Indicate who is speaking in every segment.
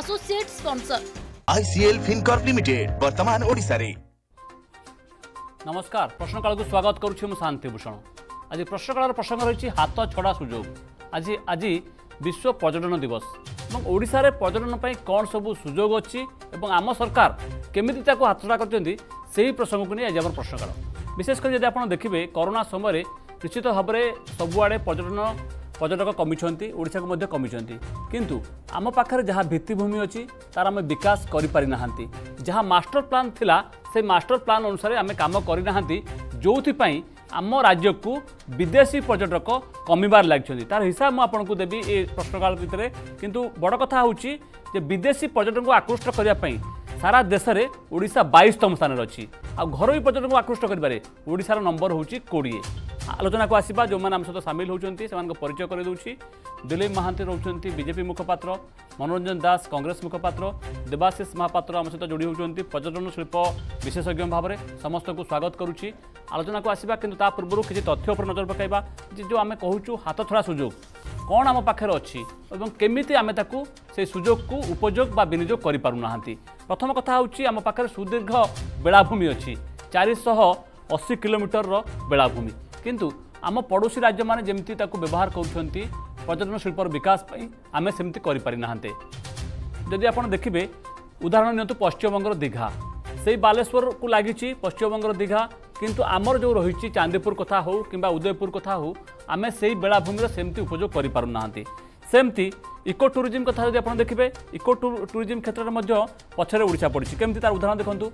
Speaker 1: Associate sponsor
Speaker 2: ICL Fincorp limited বর্তমান ওড়িশারে
Speaker 3: নমস্কার প্রশ্নকালকু স্বাগত করছি মু শান্তিভূষণ আজ প্রশ্নকালর প্রসঙ্গ রয়েছে হাত ছড়া সুযোগ আজ আজ বিশ্ব পর্যটন দিবস এবং ওড়িশার পর্যটন পাই কণ সবু সুযোগ অছি এবং আম সরকার কেমিতি তাকে হাতছড়া করছেন সেই প্রসঙ্গকে নিয়ে আজ আমার প্রশ্নকাল বিশেষ করে যদি আপনার দেখবে করোনা সময় নিশ্চিত ভাবে সবুআড়ে পর্যটন ପର୍ଯ୍ୟଟକ କମିଛନ୍ତି ଓଡ଼ିଶାକୁ ମଧ୍ୟ କମିଛନ୍ତି କିନ୍ତୁ ଆମ ପାଖରେ ଯାହା ଭିତ୍ତିଭୂମି ଅଛି ତାର ଆମେ ବିକାଶ କରିପାରିନାହାନ୍ତି ଯାହା ମାଷ୍ଟର ପ୍ଲାନ୍ ଥିଲା ସେ ମାଷ୍ଟର ପ୍ଲାନ୍ ଅନୁସାରେ ଆମେ କାମ କରିନାହାନ୍ତି ଯେଉଁଥିପାଇଁ ଆମ ରାଜ୍ୟକୁ ବିଦେଶୀ ପର୍ଯ୍ୟଟକ କମିବାର ଲାଗିଛନ୍ତି ତାର ହିସାବ ମୁଁ ଆପଣଙ୍କୁ ଦେବି ଏ ପ୍ରଶ୍ନକାଳ ଭିତରେ କିନ୍ତୁ ବଡ଼ କଥା ହେଉଛି ଯେ ବିଦେଶୀ ପର୍ଯ୍ୟଟକଙ୍କୁ ଆକୃଷ୍ଟ କରିବା ପାଇଁ ସାରା ଦେଶରେ ଓଡ଼ିଶା ବାଇଶତମ ସ୍ଥାନରେ ଅଛି ଆଉ ଘରୋଇ ପର୍ଯ୍ୟଟକଙ୍କୁ ଆକୃଷ୍ଟ କରିବାରେ ଓଡ଼ିଶାର ନମ୍ବର ହେଉଛି କୋଡ଼ିଏ ଆଲୋଚନାକୁ ଆସିବା ଯେଉଁମାନେ ଆମ ସହିତ ସାମିଲ ହେଉଛନ୍ତି ସେମାନଙ୍କ ପରିଚୟ କରିଦେଉଛି ଦିଲ୍ଲୀପ ମହାନ୍ତି ରହୁଛନ୍ତି ବିଜେପି ମୁଖପାତ୍ର ମନୋରଞ୍ଜନ ଦାସ କଂଗ୍ରେସ ମୁଖପାତ୍ର ଦେବାଶିଷ ମହାପାତ୍ର ଆମ ସହିତ ଯୋଡ଼ି ହେଉଛନ୍ତି ପର୍ଯ୍ୟଟନ ଶିଳ୍ପ ବିଶେଷଜ୍ଞ ଭାବରେ ସମସ୍ତଙ୍କୁ ସ୍ୱାଗତ କରୁଛି ଆଲୋଚନାକୁ ଆସିବା କିନ୍ତୁ ତା ପୂର୍ବରୁ କିଛି ତଥ୍ୟ ଉପରେ ନଜର ପକାଇବା ଯେ ଯେଉଁ ଆମେ କହୁଛୁ ହାତଥଡ଼ା ସୁଯୋଗ କ'ଣ ଆମ ପାଖରେ ଅଛି ଏବଂ କେମିତି ଆମେ ତାକୁ সেই সুযোগকু উপযোগ বা বিনিযোগ করে পু না প্রথম কথা হচ্ছে আমার পাখে সুদীর্ঘ বেড়াভূমি অছি চারিশহ অশি কিলোমিটর বেড়াভূমি किंतु आम पड़ोसी राज्य मैंने जमी व्यवहार करटन शिल्पर विकास आम सेमती करते जदि आप देखिए उदाहरण नि पश्चिमबंगर दीघा से बालेश्वर को लगी बंगर दीघा किंतु आमर जो रही चांदीपुर कथ हो कि उदयपुर कथ हो आम से बेलाभूमि सेमती उपयोग करना ସେମିତି ଇକୋ ଟୁରିଜିମ୍ କଥା ଯଦି ଆପଣ ଦେଖିବେ ଇକୋ ଟୁରିଜିମ୍ କ୍ଷେତ୍ରରେ ମଧ୍ୟ ପଛରେ ଓଡ଼ିଶା ପଡ଼ିଛି କେମିତି ତାର ଉଦାହରଣ ଦେଖନ୍ତୁ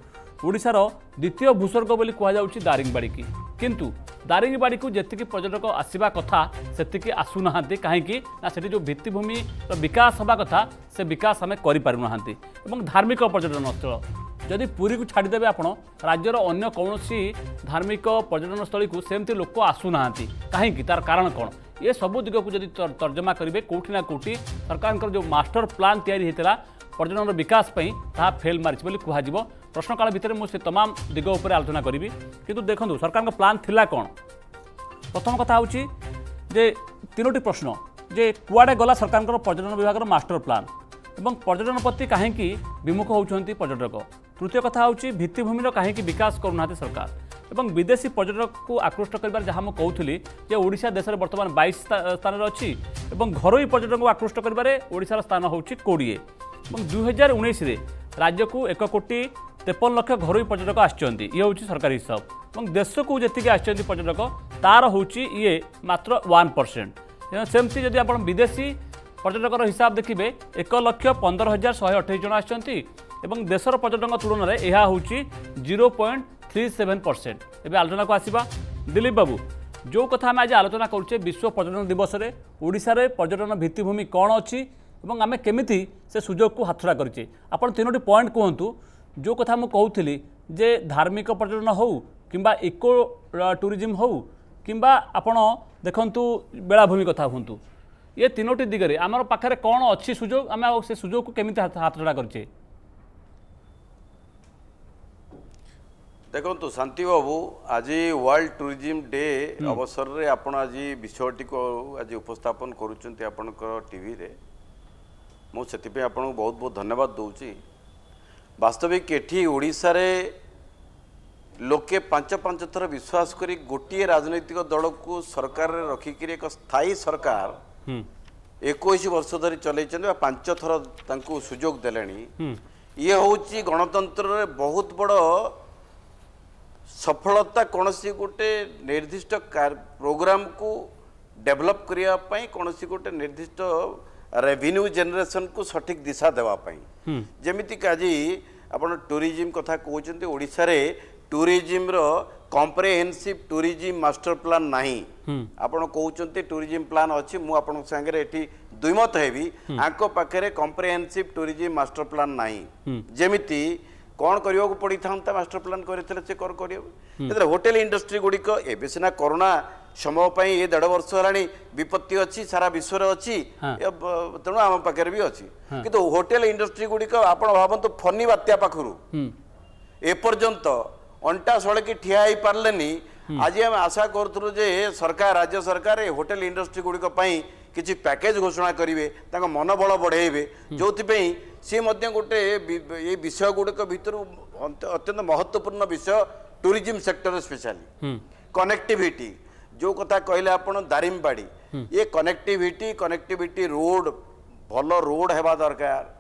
Speaker 3: ଓଡ଼ିଶାର ଦ୍ୱିତୀୟ ଭୂସ୍ବର୍ଗ ବୋଲି କୁହାଯାଉଛି ଦାରିଙ୍ଗବାଡ଼ିକି କିନ୍ତୁ ଦାରିଙ୍ଗବାଡ଼ିକୁ ଯେତିକି ପର୍ଯ୍ୟଟକ ଆସିବା କଥା ସେତିକି ଆସୁନାହାନ୍ତି କାହିଁକି ନା ସେଠି ଯେଉଁ ଭିତ୍ତିଭୂମିର ବିକାଶ ହେବା କଥା ସେ ବିକାଶ ଆମେ କରିପାରୁନାହାନ୍ତି ଏବଂ ଧାର୍ମିକ ପର୍ଯ୍ୟଟନସ୍ଥଳ ଯଦି ପୁରୀକୁ ଛାଡ଼ିଦେବେ ଆପଣ ରାଜ୍ୟର ଅନ୍ୟ କୌଣସି ଧାର୍ମିକ ପର୍ଯ୍ୟଟନସ୍ଥଳୀକୁ ସେମିତି ଲୋକ ଆସୁନାହାନ୍ତି କାହିଁକି ତାର କାରଣ କ'ଣ ଏ ସବୁ ଦିଗକୁ ଯଦି ତର୍ଜମା କରିବେ କେଉଁଠି ନା କେଉଁଠି ସରକାରଙ୍କର ଯେଉଁ ମାଷ୍ଟର ପ୍ଲାନ୍ ତିଆରି ହୋଇଥିଲା ପର୍ଯ୍ୟଟନର ବିକାଶ ପାଇଁ ତାହା ଫେଲ୍ ମାରିଛି ବୋଲି କୁହାଯିବ ପ୍ରଶ୍ନକାଳ ଭିତରେ ମୁଁ ସେ ତମାମ ଦିଗ ଉପରେ ଆଲୋଚନା କରିବି କିନ୍ତୁ ଦେଖନ୍ତୁ ସରକାରଙ୍କ ପ୍ଲାନ୍ ଥିଲା କ'ଣ ପ୍ରଥମ କଥା ହେଉଛି ଯେ ତିନୋଟି ପ୍ରଶ୍ନ ଯେ କୁଆଡ଼େ ଗଲା ସରକାରଙ୍କର ପର୍ଯ୍ୟଟନ ବିଭାଗର ମାଷ୍ଟର ପ୍ଲାନ୍ ଏବଂ ପର୍ଯ୍ୟଟନ ପ୍ରତି କାହିଁକି ବିମୁଖ ହେଉଛନ୍ତି ପର୍ଯ୍ୟଟକ ତୃତୀୟ କଥା ହେଉଛି ଭିତ୍ତିଭୂମିର କାହିଁକି ବିକାଶ କରୁନାହାନ୍ତି ସରକାର এবং বিদেশী পর্যটককে আকৃষ্ট করবার যা কৌলি যে ওড়শা দেশের বর্তমান বাইশ স্থানের অছি এবং ঘরোই পর্যটককে আকৃষ্ট করবার ওড়শার স্থান হচ্ছে কোড়িয়ে এবং দুই হাজার উনিশে রাজ্যকু এক কোটি তেপন লক্ষ ঘরোই পর্যটক আসছেন ইয়ে হচ্ছে সরকারি হিসাব এবং দেশকু যেত আসছেন পর্যটক তার হচ্ছে ইয়ে মাত্র ওয়ান পরসেন্ট সেমতি যদি আপনার বিদেশী পর্যটকর হিসাব দেখবে এক লক্ষ পনেরো হাজার শহে অঠাইশ জন আসছেন এবং দেশের পর্যটক তুলনায় এ হচ্ছে zero point three seven percent এবার আলোচনাকু আসবা দিলীপ বাবু যে কথা আমি আজ আলোচনা করছে বিশ্ব পর্যটন দিবসরে ওড়শার পর্যটন ভিত্তিভূমি কণ অছি এবং আমি কেমিতি সে সুযোগকে হাতছড়া করছে আপনার তিনোটি পয়েন্ট কুহতু যে কথা মু কৌলি যে ধার্মিক পর্যটন হো কিংবা ইকো ট্যুরিজম হো কিংবা আপনার দেখুন বেলাভূমি কথা হুঁতু ये तीनोटी दिगरे आम पाखे कौन अच्छी सुजोग आम से सुजोग को केमी हाथ हाथ छड़ा करचे
Speaker 2: ଦେଖନ୍ତୁ ଶାନ୍ତି ବାବୁ ଆଜି ୱାର୍ଲଡ ଟୁରିଜିମ୍ ଡେ ଅବସରରେ ଆପଣ ଆଜି ବିଷୟଟିକୁ ଆଜି ଉପସ୍ଥାପନ କରୁଛନ୍ତି ଆପଣଙ୍କର ଟିଭିରେ ମୁଁ ସେଥିପାଇଁ ଆପଣଙ୍କୁ ବହୁତ ବହୁତ ଧନ୍ୟବାଦ ଦେଉଛି ବାସ୍ତବିକ ଏଠି ଓଡ଼ିଶାରେ ଲୋକେ ପାଞ୍ଚ ପାଞ୍ଚ ଥର ବିଶ୍ୱାସ କରି ଗୋଟିଏ ରାଜନୈତିକ ଦଳକୁ ସରକାରରେ ରଖିକିରି ଏକ ସ୍ଥାୟୀ ସରକାର ଏକୋଇଶ ବର୍ଷ ଧରି ଚଲେଇଛନ୍ତି ବା ପାଞ୍ଚ ଥର ତାଙ୍କୁ ସୁଯୋଗ ଦେଲେଣି ଇଏ ହେଉଛି ଗଣତନ୍ତ୍ରରେ ବହୁତ ବଡ଼ ସଫଳତା କୌଣସି ଗୋଟେ ନିର୍ଦ୍ଦିଷ୍ଟ ପ୍ରୋଗ୍ରାମକୁ ଡେଭଲପ୍ କରିବା ପାଇଁ କୌଣସି ଗୋଟେ ନିର୍ଦ୍ଦିଷ୍ଟ ରେଭିନ୍ୟୁ ଜେନେରେସନ୍କୁ ସଠିକ୍ ଦିଶା ଦେବା ପାଇଁ ଯେମିତିକି ଆଜି ଆପଣ ଟୁରିଜିମ୍ କଥା କହୁଛନ୍ତି ଓଡ଼ିଶାରେ ଟୁରିଜିମ୍ର କମ୍ପ୍ରେହେନ୍ସିଭ୍ ଟୁରିଜିମ୍ ମାଷ୍ଟର୍ ପ୍ଲାନ୍ ନାହିଁ ଆପଣ କହୁଛନ୍ତି ଟୁରିଜିମ୍ ପ୍ଲାନ୍ ଅଛି ମୁଁ ଆପଣଙ୍କ ସାଙ୍ଗରେ ଏଠି ଦ୍ୱିମତ ହେବି ଆଙ୍କ ପାଖରେ କମ୍ପ୍ରେହେନ୍ସିଭ୍ ଟୁରିଜିମ୍ ମାଷ୍ଟର୍ ପ୍ଲାନ୍ ନାହିଁ ଯେମିତି କ'ଣ କରିବାକୁ ପଡ଼ିଥାନ୍ତା ମାଷ୍ଟର ପ୍ଲାନ୍ କରିଥିଲେ ସେ କ'ଣ କରିବ ସେଥିରେ ହୋଟେଲ ଇଣ୍ଡଷ୍ଟ୍ରି ଗୁଡ଼ିକ ଏବେ ସିନା କରୋନା ସମୟ ପାଇଁ ଏ ଦେଢ଼ ବର୍ଷ ହେଲାଣି ବିପତ୍ତି ଅଛି ସାରା ବିଶ୍ୱରେ ଅଛି ତେଣୁ ଆମ ପାଖରେ ବି ଅଛି କିନ୍ତୁ ହୋଟେଲ ଇଣ୍ଡଷ୍ଟ୍ରି ଗୁଡ଼ିକ ଆପଣ ଭାବନ୍ତୁ ଫନି ବାତ୍ୟା ପାଖରୁ ଏପର୍ଯ୍ୟନ୍ତ ଅଣ୍ଟା ସଳକି ଠିଆ ହେଇପାରିଲେନି ଆଜି ଆମେ ଆଶା କରୁଥିଲୁ ଯେ ସରକାର ରାଜ୍ୟ ସରକାର ଏ ହୋଟେଲ ଇଣ୍ଡଷ୍ଟ୍ରି ଗୁଡ଼ିକ ପାଇଁ किसी पैकेज घोषणा करेंगे तक मनोबल बढ़े जो सी गोटे ये विषय गुड़क भितर अत्यंत महत्वपूर्ण विषय टूरीजम सेक्टर स्पेशली कनेक्टिविटी जो कथा कहले आप दारिमबाड़ी ये कनेक्टिविटी कनेक्टिविटी रोड भल रोड होगा दरकार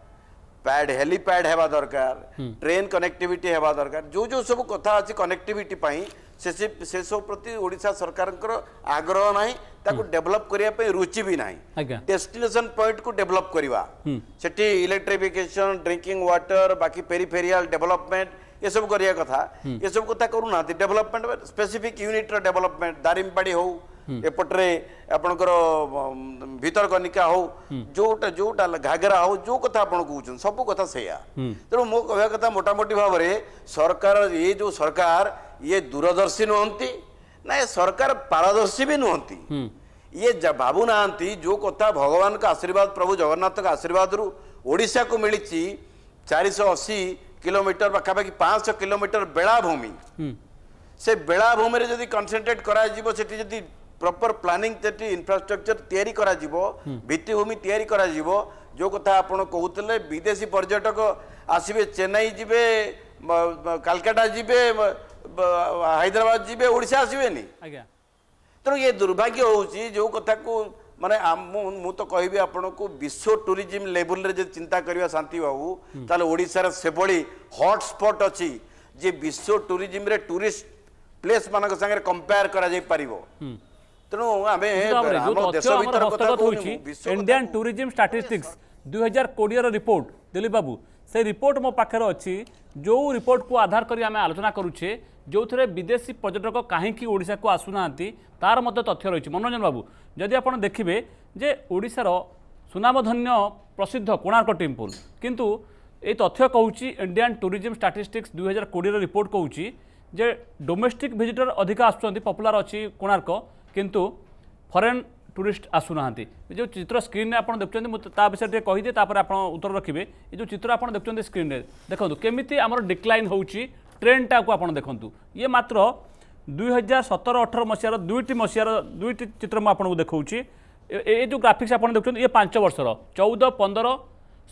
Speaker 2: पैड हेलीपैड होगा दरकार ट्रेन कनेक्टिविटी होगा दरकार जो जो सब कथा अच्छे कनेक्टिविटी ସେସବୁ ପ୍ରତି ଓଡ଼ିଶା ସରକାରଙ୍କର ଆଗ୍ରହ ନାହିଁ ତାକୁ ଡେଭଲପ୍ କରିବା ପାଇଁ ରୁଚି ବି ନାହିଁ ଡେଷ୍ଟିନେସନ୍ ପଏଣ୍ଟକୁ ଡେଭଲପ୍ କରିବା ସେଠି ଇଲେକ୍ଟ୍ରିଫିକେସନ୍ ଡ୍ରିଙ୍କିଂ ୱାଟର ବାକି ପେରିଫେରିଆଲ ଡେଭଲପମେଣ୍ଟ ଏସବୁ କରିବା କଥା ଏସବୁ କଥା କରୁନାହାନ୍ତି ଡେଭଲପମେଣ୍ଟ ସ୍ପେସିଫିକ୍ ୟୁନିଟ୍ର ଡେଭଲପମେଣ୍ଟ ଦାରିମବାଡ଼ି ହଉ ଏପଟରେ ଆପଣଙ୍କର ଭିତରକନିକା ହଉ ଯୋଉଟା ଯୋଉଟା ଘାଗରା ହଉ ଯୋଉ କଥା ଆପଣ କହୁଛନ୍ତି ସବୁ କଥା ସେଇଆ ତେଣୁ ମୋ କହିବା କଥା ମୋଟାମୋଟି ଭାବରେ ସରକାର ଏ ଯୋଉ ସରକାର ଇଏ ଦୂରଦର୍ଶୀ ନୁହନ୍ତି ନା ଏ ସରକାର ପାରଦର୍ଶୀ ବି ନୁହନ୍ତି ଇଏ ଭାବୁନାହାନ୍ତି ଯେଉଁ କଥା ଭଗବାନଙ୍କ ଆଶୀର୍ବାଦ ପ୍ରଭୁ ଜଗନ୍ନାଥଙ୍କ ଆଶୀର୍ବାଦରୁ ଓଡ଼ିଶାକୁ ମିଳିଛି ଚାରିଶହ ଅଶୀ କିଲୋମିଟର ପାଖାପାଖି ପାଞ୍ଚଶହ କିଲୋମିଟର ବେଳାଭୂମି ସେ ବେଳାଭୂମିରେ ଯଦି କନସେନ୍ଟ୍ରେଟ୍ କରାଯିବ ସେଠି ଯଦି ପ୍ରପର ପ୍ଲାନିଂ ସେଠି ଇନଫ୍ରାଷ୍ଟ୍ରକ୍ଚର ତିଆରି କରାଯିବ ଭିତ୍ତିଭୂମି ତିଆରି କରାଯିବ ଯେଉଁ କଥା ଆପଣ କହୁଥିଲେ ବିଦେଶୀ ପର୍ଯ୍ୟଟକ ଆସିବେ ଚେନ୍ନାଇ ଯିବେ କାଲକାଟା ଯିବେ ହାଇଦ୍ରାବାଦ ଯିବେ ଓଡ଼ିଶା ଆସିବେନି ଆଜ୍ଞା ତେଣୁ ଏ ଦୁର୍ଭାଗ୍ୟ ହେଉଛି ଯେଉଁ କଥାକୁ ମାନେ ମୁଁ ମୁଁ ତ କହିବି ଆପଣଙ୍କୁ ବିଶ୍ୱ ଟୁରିଜିମ୍ ଲେବୁଲରେ ଯଦି ଚିନ୍ତା କରିବା ଶାନ୍ତି ବାବୁ ତାହେଲେ ଓଡ଼ିଶାର ସେଭଳି ହଟ୍ସ୍ପଟ୍ ଅଛି ଯେ ବିଶ୍ୱ ଟୁରିଜିମ୍ରେ ଟୁରିଷ୍ଟ ପ୍ଲେସ୍ମାନଙ୍କ ସାଙ୍ଗରେ କମ୍ପେୟାର କରାଯାଇପାରିବ ତେଣୁ ଆମେ
Speaker 3: ଇଣ୍ଡିଆନ୍ ଟୁରିଜିମ୍ ଷ୍ଟାଟିଷ୍ଟିକ୍ସ ଦୁଇ ହଜାର କୋଡ଼ିଏର ରିପୋର୍ଟ ଦିଲ୍ଲୀପ ବାବୁ ସେ ରିପୋର୍ଟ ମୋ ପାଖରେ ଅଛି ଯେଉଁ ରିପୋର୍ଟକୁ ଆଧାର କରି ଆମେ ଆଲୋଚନା କରୁଛେ ଯେଉଁଥିରେ ବିଦେଶୀ ପର୍ଯ୍ୟଟକ କାହିଁକି ଓଡ଼ିଶାକୁ ଆସୁନାହାନ୍ତି ତାର ମଧ୍ୟ ତଥ୍ୟ ରହିଛି ମନୋରଞ୍ଜନ ବାବୁ ଯଦି ଆପଣ ଦେଖିବେ ଯେ ଓଡ଼ିଶାର ସୁନାମଧନ୍ୟ ପ୍ରସିଦ୍ଧ କୋଣାର୍କ ଟେମ୍ପୁଲ କିନ୍ତୁ এই তথ্য কৌছি ইন্ডিয়ান ট্যুরিজম স্টাটিস্টিক্স দুই হাজার কোড়ির রিপোর্ট কৌছি যে ডোমেস্টিক ভিজিটর অধিক আসুচার পপুলার অছি কোণার্ক কিন্তু ফরেন টুরিস্ট আসু না যে চিত্র স্ক্রিনে আপনার দেখছেন তা বিষয়ে টিকি কহিদে তাপরে আপনার উত্তর রাখবে এই যে চিত্র আপনার দেখছেন স্ক্রিনে দেখুন কেমিটি আমার ডিক্লাইন হচ্ছে ଟ୍ରେଣ୍ଡଟାକୁ ଆପଣ ଦେଖନ୍ତୁ ଇଏ ମାତ୍ର ଦୁଇ ହଜାର ସତର ଅଠର ମସିହାର ଦୁଇଟି ମସିହାର ଦୁଇଟି ଚିତ୍ର ମୁଁ ଆପଣଙ୍କୁ ଦେଖାଉଛି ଏ ଯେଉଁ ଗ୍ରାଫିକ୍ସ ଆପଣ ଦେଖୁଛନ୍ତି ଇଏ ପାଞ୍ଚ ବର୍ଷର ଚଉଦ ପନ୍ଦର